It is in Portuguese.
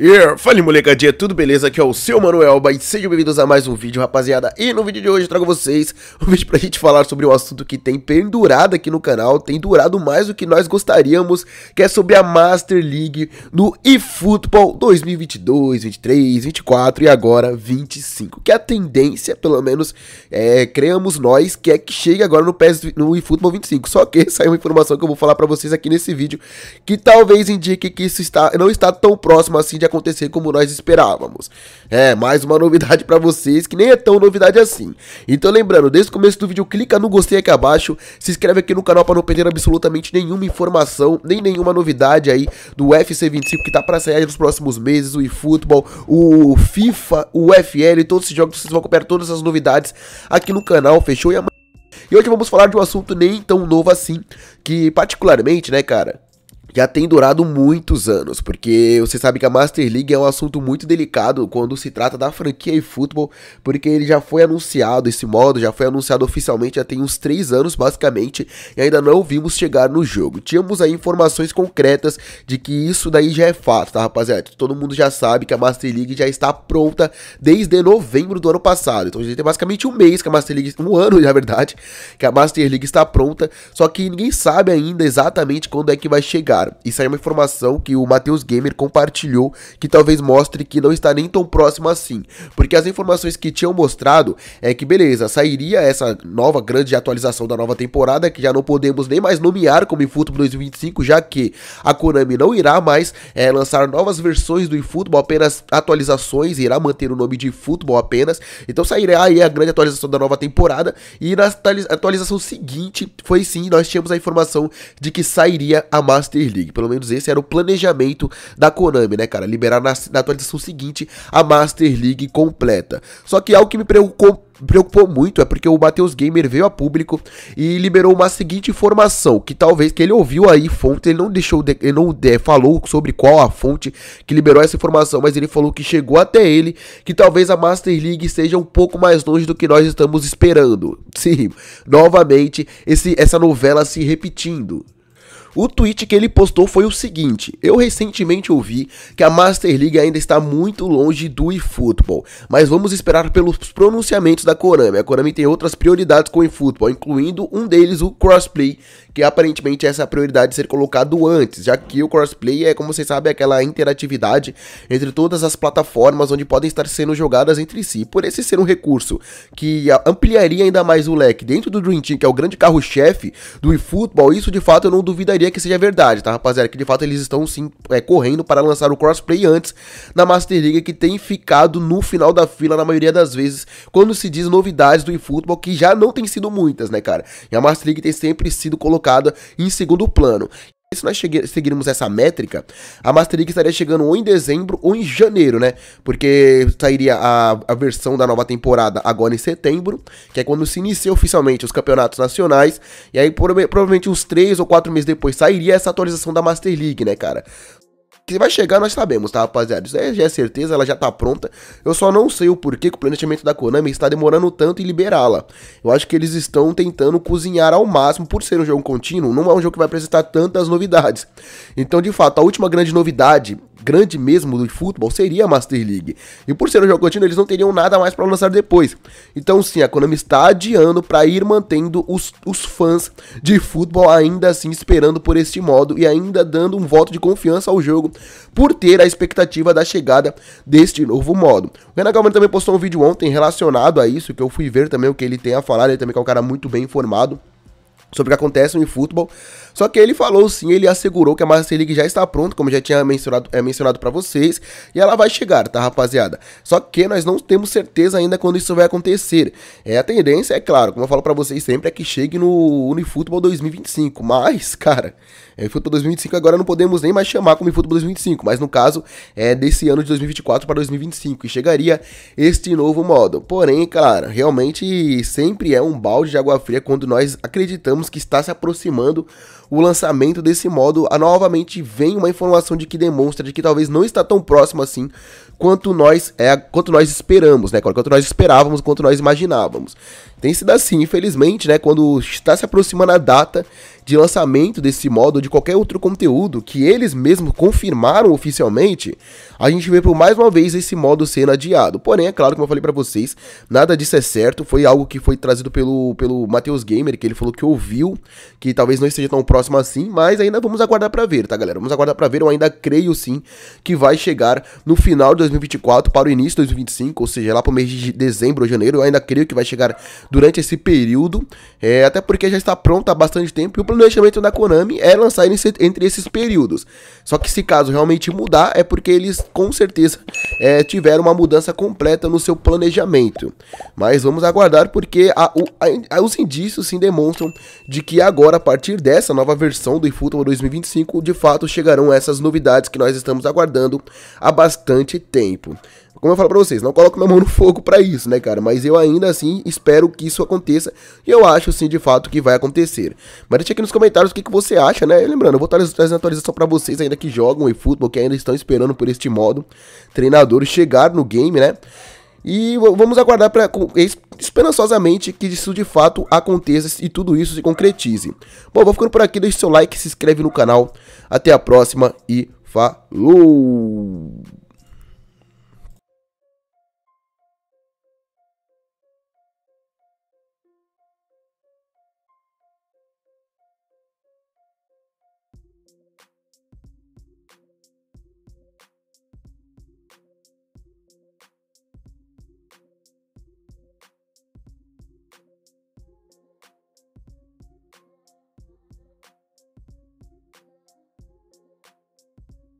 Yeah. Fala molecadinha, tudo beleza? Aqui é o seu Manuel e sejam bem-vindos a mais um vídeo, rapaziada. E no vídeo de hoje eu trago vocês um vídeo pra gente falar sobre um assunto que tem pendurado aqui no canal, tem durado mais do que nós gostaríamos, que é sobre a Master League no eFootball 2022, 23, 24 e agora 25. Que a tendência, pelo menos, é, creamos nós, que é que chegue agora no, PS, no eFootball 25. Só que saiu uma informação que eu vou falar pra vocês aqui nesse vídeo, que talvez indique que isso está, não está tão próximo assim de acontecer como nós esperávamos. É, mais uma novidade para vocês, que nem é tão novidade assim. Então lembrando, desde o começo do vídeo, clica no gostei aqui abaixo, se inscreve aqui no canal para não perder absolutamente nenhuma informação, nem nenhuma novidade aí do UFC 25 que tá para sair nos próximos meses, o eFootball, o FIFA, o UFL, todos esses jogos, vocês vão acompanhar todas as novidades aqui no canal, fechou? E amanhã... E hoje vamos falar de um assunto nem tão novo assim, que particularmente, né, cara, já tem durado muitos anos, porque você sabe que a Master League é um assunto muito delicado quando se trata da franquia e futebol, porque ele já foi anunciado, esse modo já foi anunciado oficialmente já tem uns 3 anos basicamente, e ainda não vimos chegar no jogo. Tínhamos aí informações concretas de que isso daí já é fato, tá rapaziada? Todo mundo já sabe que a Master League já está pronta desde novembro do ano passado, então já tem basicamente um mês que a Master League, um ano na verdade, que a Master League está pronta, só que ninguém sabe ainda exatamente quando é que vai chegar cara. Isso aí é uma informação que o Matheus Gamer compartilhou, que talvez mostre que não está nem tão próximo assim. Porque as informações que tinham mostrado é que, beleza, sairia essa nova grande atualização da nova temporada, que já não podemos nem mais nomear como eFootball 2025, já que a Konami não irá mais é, lançar novas versões do eFootball, apenas atualizações, irá manter o nome de eFootball apenas. Então sairá aí a grande atualização da nova temporada, e na atualização seguinte, foi sim, nós tínhamos a informação de que sairia a Master Premier League. Pelo menos esse era o planejamento da Konami, né, cara? Liberar na, na atualização seguinte a Master League completa. Só que algo que me preocupou preocupou muito é porque o Matheus Gamer veio a público e liberou uma seguinte informação, que talvez que ele ouviu aí fonte, ele não deixou, de, ele não de, é, falou sobre qual a fonte que liberou essa informação, mas ele falou que chegou até ele, que talvez a Master League seja um pouco mais longe do que nós estamos esperando. Sim, novamente esse, essa novela se repetindo. O tweet que ele postou foi o seguinte: Eu recentemente ouvi que a Master League ainda está muito longe do eFootball, mas vamos esperar pelos pronunciamentos da Konami. A Konami tem outras prioridades com o eFootball, incluindo um deles o crossplay, que aparentemente essa é essa prioridade de ser colocado antes, já que o crossplay é, como vocês sabem, aquela interatividade entre todas as plataformas onde podem estar sendo jogadas entre si. Por esse ser um recurso que ampliaria ainda mais o leque dentro do Dream Team, que é o grande carro-chefe do eFootball, isso de fato eu não duvido esperaria que seja verdade, tá, rapaziada? Que de fato eles estão sim é, correndo para lançar o crossplay antes na Master League, que tem ficado no final da fila na maioria das vezes, quando se diz novidades do eFootball, que já não tem sido muitas, né, cara? E a Master League tem sempre sido colocada em segundo plano. Se nós seguirmos essa métrica, a Master League estaria chegando ou em dezembro ou em janeiro, né? Porque sairia a, a versão da nova temporada agora em setembro, que é quando se inicia oficialmente os campeonatos nacionais. E aí, provavelmente uns 3 ou 4 meses depois, sairia essa atualização da Master League, né, cara? que vai chegar nós sabemos, tá, rapaziada? Isso aí já é certeza, ela já tá pronta. Eu só não sei o porquê que o planejamento da Konami está demorando tanto em liberá-la. Eu acho que eles estão tentando cozinhar ao máximo, por ser um jogo contínuo, não é um jogo que vai apresentar tantas novidades. Então, de fato, a última grande novidade grande mesmo do futebol seria a Master League. E por ser um jogo contínuo, eles não teriam nada mais para lançar depois. Então, sim, a Konami está adiando para ir mantendo os, os fãs de futebol ainda assim esperando por este modo e ainda dando um voto de confiança ao jogo por ter a expectativa da chegada deste novo modo. O Renan Calmano também postou um vídeo ontem relacionado a isso, que eu fui ver também o que ele tem a falar, ele também é um cara muito bem informado sobre o que acontece no futebol. Só que ele falou sim, ele assegurou que a Master League já está pronta, como já tinha mencionado, é, mencionado para vocês, e ela vai chegar, tá, rapaziada? Só que nós não temos certeza ainda quando isso vai acontecer. É, a tendência, é claro, como eu falo para vocês sempre, é que chegue no Unifutebol 2025, mas, cara, é, Unifutebol 2025 agora não podemos nem mais chamar como Unifutebol 2025, mas no caso é desse ano de 2024 para 2025, e chegaria este novo modo. Porém, cara, realmente sempre é um balde de água fria quando nós acreditamos que está se aproximando o lançamento desse modo, novamente vem uma informação de que demonstra de que talvez não está tão próximo assim quanto nós é, quanto nós esperamos, né? Quanto nós esperávamos, quanto nós imaginávamos. Tem sido assim, infelizmente, né? Quando está se aproximando a data de lançamento desse modo ou de qualquer outro conteúdo que eles mesmos confirmaram oficialmente, a gente vê por mais uma vez esse modo sendo adiado. Porém, é claro, como eu falei para vocês, nada disso é certo, foi algo que foi trazido pelo, pelo Matheus Gamer, que ele falou que ouviu, que talvez não esteja tão próximo assim, mas ainda vamos aguardar para ver, tá galera? Vamos aguardar para ver, eu ainda creio sim que vai chegar no final de 2024 para o início de 2025, ou seja, lá para o mês de dezembro ou janeiro, eu ainda creio que vai chegar durante esse período, é, até porque já está pronto há bastante tempo e o do da Konami é lançar entre esses períodos. Só que se caso realmente mudar, é porque eles com certeza é, tiveram uma mudança completa no seu planejamento. Mas vamos aguardar porque a, o, a, os indícios sim demonstram de que agora, a partir dessa nova versão do eFootball 2025, de fato chegarão essas novidades que nós estamos aguardando há bastante tempo. Como eu falo pra vocês, não coloco minha mão no fogo para isso, né, cara? Mas eu ainda assim espero que isso aconteça. E eu acho, sim, de fato, que vai acontecer. Mas deixa aqui nos comentários o que, que você acha, né? E lembrando, eu vou estar trazendo atualização para vocês ainda que jogam e futebol, que ainda estão esperando por este modo. treinador chegar no game, né? E vamos aguardar pra, esperançosamente que isso de fato aconteça e tudo isso se concretize. Bom, vou ficando por aqui, deixe seu like, se inscreve no canal. Até a próxima e falou!